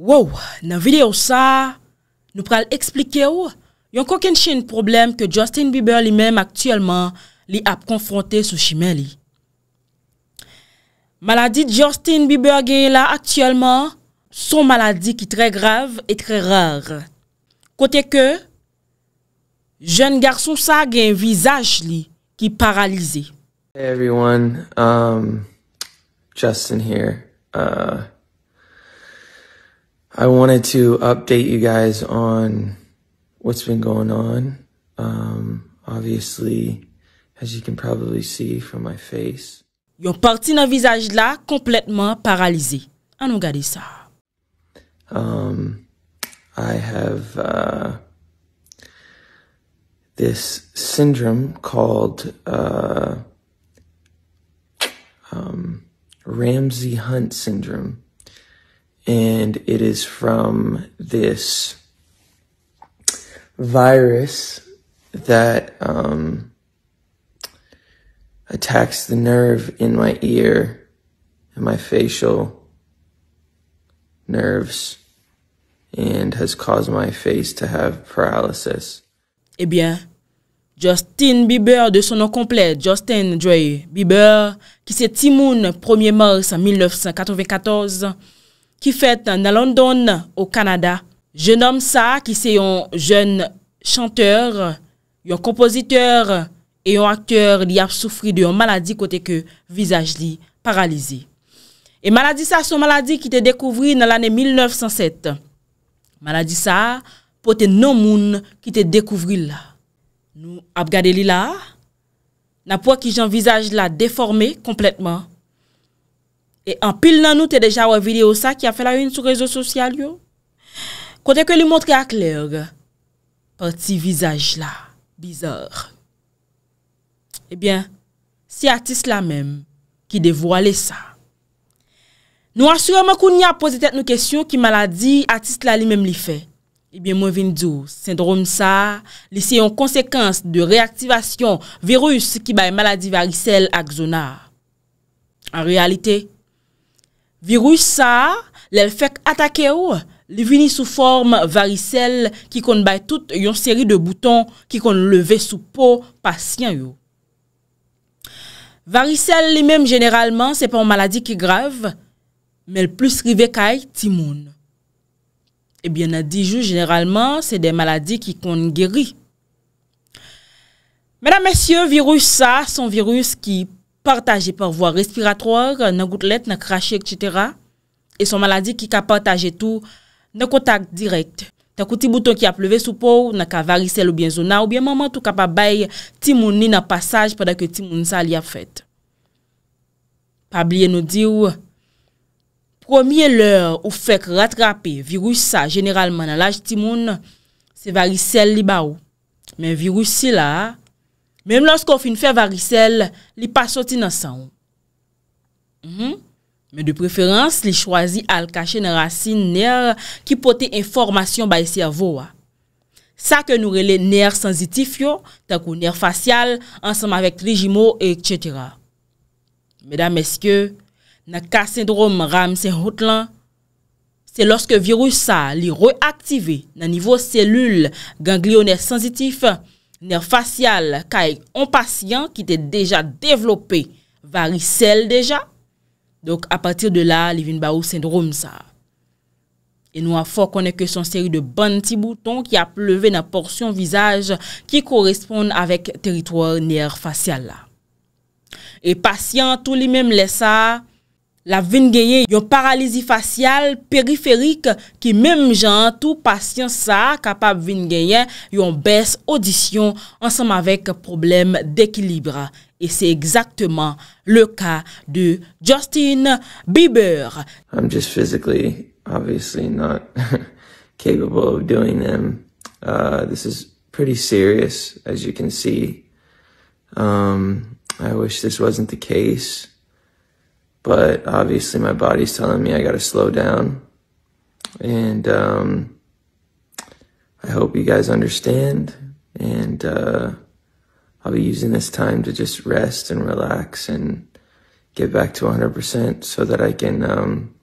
Wow, nan video sa, nou pral explike ou, yon kon ken chen problem ke Justin Bieber li menm aktiyelman li ap konfronte sou chimen li. Maladi Justin Bieber gen la aktiyelman, son maladi ki tre grave etre rare. Kote ke, jen garson sa gen vizaj li ki paralize. Hey everyone, um, Justin here. Uh, I wanted to update you guys on what's been going on. Um, obviously, as you can probably see from my face. Yon parti nan visaj la kompletman paralize. An gade sa. Um, I have uh, this syndrome called uh, um, Ramsey Hunt syndrome and it is from this virus that um, attacks the nerve in my ear and my facial nerves and has caused my face to have paralysis. Eh bien, Justin Bieber de son nom complet, Justin Dre Bieber, qui s'est timoun 1er mars 1994, Ki fèt nan London ou Kanada, jenom sa ki se yon jen chanteur, yon kompoziteur e yon akteur li ap soufri de yon maladi kote ke vizaj li paralizi. E maladi sa son maladi ki te dekouvri nan l'anè 1907. Maladi sa pote non moun ki te dekouvri la. Nou ap gade li la, nan pwa ki jen vizaj la deforme kompletman. E an pil nan nou te deja wè video sa ki a fè la yon sou rezo sosyal yon. Kote ke li montre ak lèrge. Pati vizaj la. Bizor. Ebyen, eh si atis la mèm ki devwale sa. Nou asye mè koun ya pose tet nou kesyon ki maladi atis la li mèm li fè. Ebyen eh mwen vin djou, sindrom sa li se yon konsekans de reaktivasyon virus ki bay maladi varisel ak zonar. An realite, Virou sa, lè fèk atake ou, lè vini sou form varicelle ki kon bay tout yon seri de bouton ki kon leve sou po pasyen yo. Varicelle lè mèm genèralman, se pan maladi ki greve, mèl plus rive kaj timoun. Ebyen a di jou genèralman, se den maladi ki kon geri. Mèdam mèsyè, virou sa, son virou ki pati. partaje par vwa respiratroar, nan goutlet, nan krashe, etc. E son maladi ki ka partaje tou nan kontak direk. Takou ti bouton ki a pleve sou pou, nan ka vari sel ou bien zona ou bien maman, tou ka pa bay timouni nan pasaj padan ke timouni sa li a fèt. Pabliye nou di ou, promye lè ou fèk rattrapè virou sa generalman nan laj timoun, se vari sel li ba ou. Men virou si la a, menm lans kon fin fè varisèl, li pa soti nan sa ou. Mhm. Men de preferans, li chwazi al kache nan rasin ner ki pote informasyon bay si avouwa. Sa ke nou rele ner senzitif yo, takou ner fasyal, ansanm avèk rejimo, etc. Medan meske, nan ka sindrom ram se hout lan, se loske virus sa li reaktive nan nivou selul ganglioner senzitif yo, Nèr fasyal kwa yon pasyant ki te deja devlopè, vari sel deja, donk apatir de la, li vin ba ou sendrom sa. E nou a fò konè ke son seri de ban ti bouton ki a pleve nan porsyon vizaj ki koresponde avèk teritwòr nèr fasyal la. E pasyant, tou li mèm lè sa, La vin genye yon paralizi fasyal periferik ki mem jan tout pasyon sa kapap vin genye yon bes odisyon ansanm avek problem dekilibre. E se ekzaktman le ka de Justin Bieber. I'm just physically obviously not capable of doing them. Uh, this is pretty serious as you can see. Um, I wish this wasn't the case. But obviously, my body's telling me I got to slow down. And um, I hope you guys understand. And uh, I'll be using this time to just rest and relax and get back to 100% so that I can um,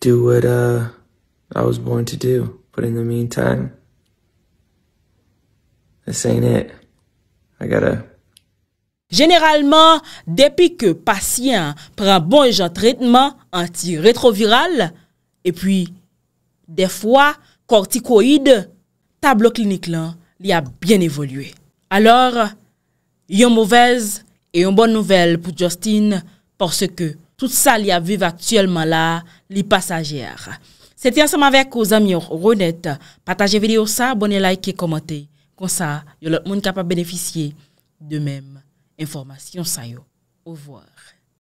do what uh, I was born to do. But in the meantime, this ain't it. I gotta Generalman, depi ke pasyen pren bon jantretman anti-retroviral, epi defwa, kortikoid, tablo klinik lan li a bien evolwe. Alors, yon mouvez, yon bon nouvel pou Justin, porske tout sa li a vive aktuelman la, li pasajer. Setyan seman vek ko zamyon, rounet, pataje videyo sa, bonye like ke komante, kon sa, yon lot moun kapap beneficye de mem. information Sayo. Au revoir.